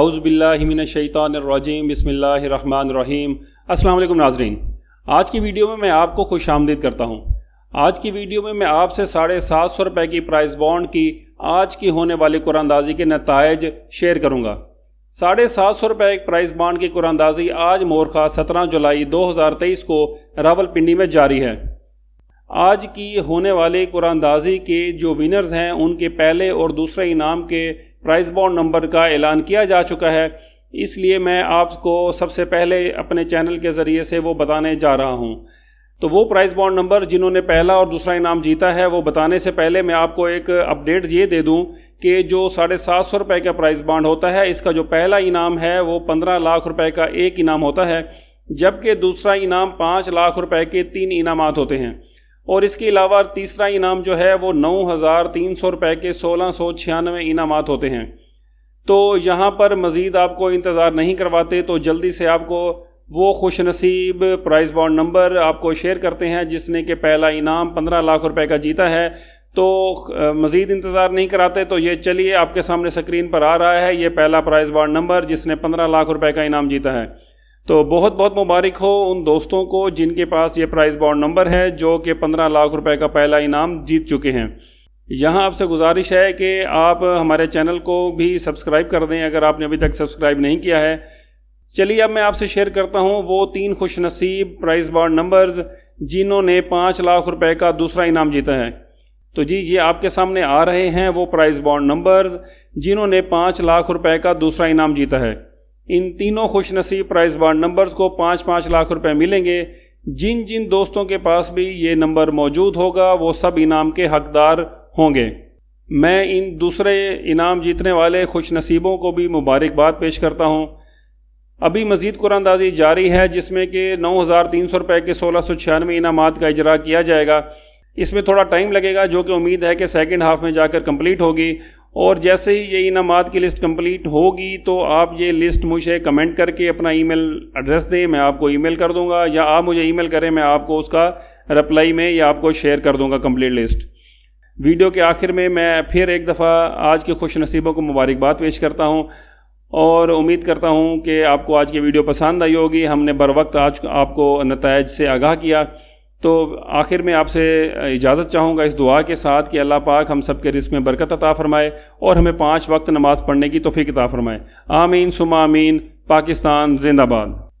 आउज़बिल्लिमिनशैतरजीम बसमीम अल्लाम नाजरीन आज की वीडियो में मैं आपको खुश आमदीद करता हूँ आज की वीडियो में मैं आपसे साढ़े सात सौ रुपये की प्राइस बॉन्ड की आज की होने वाली कुरानदाजी के नतज शेयर करूँगा साढ़े सात सौ रुपये प्राइस बॉन्ड की कुरानदाजी आज मोरखा सत्रह जुलाई दो हज़ार तेईस को रावलपिंडी में जारी है आज की होने वाली कुरानदाजी के जो विनर्स हैं उनके पहले और दूसरे इनाम के प्राइस बॉन्ड नंबर का ऐलान किया जा चुका है इसलिए मैं आपको सबसे पहले अपने चैनल के ज़रिए से वो बताने जा रहा हूँ तो वो प्राइस बॉन्ड नंबर जिन्होंने पहला और दूसरा इनाम जीता है वो बताने से पहले मैं आपको एक अपडेट ये दे दूं कि जो साढ़े सात सौ रुपये का प्राइस बॉन्ड होता है इसका जो पहला इनाम है वो पंद्रह लाख रुपए का एक इनाम होता है जबकि दूसरा इनाम पाँच लाख रुपए के तीन इनाम होते हैं और इसके अलावा तीसरा इनाम जो है वो नौ हज़ार तीन सौ रुपए के सोलह सौ छियानवे इनाम होते हैं तो यहाँ पर मज़ीद आपको इंतज़ार नहीं करवाते तो जल्दी से आपको वो खुश नसीब प्राइज़ बॉन्ड नंबर आपको शेयर करते हैं जिसने कि पहला इनाम पंद्रह लाख रुपए का जीता है तो मज़ीद इंतज़ार नहीं कराते तो ये चलिए आपके सामने स्क्रीन पर आ रहा है ये पहला प्राइज़ बॉन्ड नंबर जिसने पंद्रह लाख रुपए का इनाम जीता है तो बहुत बहुत मुबारक हो उन दोस्तों को जिनके पास ये प्राइज बॉन्ड नंबर है जो कि पंद्रह लाख रुपए का पहला इनाम जीत चुके हैं यहाँ आपसे गुजारिश है कि आप हमारे चैनल को भी सब्सक्राइब कर दें अगर आपने अभी तक सब्सक्राइब नहीं किया है चलिए अब मैं आपसे शेयर करता हूँ वो तीन खुश नसीब प्राइज बॉन्ड नंबर्स जिन्होंने पाँच लाख रुपए का दूसरा इनाम जीता है तो जी ये आपके सामने आ रहे हैं वो प्राइज़ बॉन्ड नंबर्स जिन्होंने पाँच लाख रुपए का दूसरा इनाम जीता है इन तीनों खुशनसीब प्राइज बार नंबर को पाँच पाँच लाख रुपए मिलेंगे जिन जिन दोस्तों के पास भी ये नंबर मौजूद होगा वो सब इनाम के हकदार होंगे मैं इन दूसरे इनाम जीतने वाले खुश नसीबों को भी मुबारकबाद पेश करता हूँ अभी मजीद कुरानंदाजी जारी है जिसमें कि नौ हज़ार तीन सौ रुपये के सोलह सौ छियानवे इनाम का इजरा किया जाएगा इसमें थोड़ा टाइम लगेगा जो कि उम्मीद है कि सेकेंड हाफ में जाकर कंप्लीट होगी और जैसे ही ये इनामत की लिस्ट कंप्लीट होगी तो आप ये लिस्ट मुझे कमेंट करके अपना ईमेल एड्रेस दें मैं आपको ईमेल कर दूंगा या आप मुझे ईमेल करें मैं आपको उसका रिप्लाई में या आपको शेयर कर दूंगा कंप्लीट लिस्ट वीडियो के आखिर में मैं फिर एक दफ़ा आज के खुश नसीबों को मुबारकबाद पेश करता हूँ और उम्मीद करता हूँ कि आपको आज की वीडियो पसंद आई होगी हमने बर वक्त आज आपको नतज से आगाह किया तो आखिर में आपसे इजाज़त चाहूँगा इस दुआ के साथ कि अल्लाह पाक हम सब के रिस्क में बरकत अता फरमाए और हमें पाँच वक्त नमाज़ पढ़ने की तोफ़ी अता फरमाए आमीन आमीन पाकिस्तान जिंदाबाद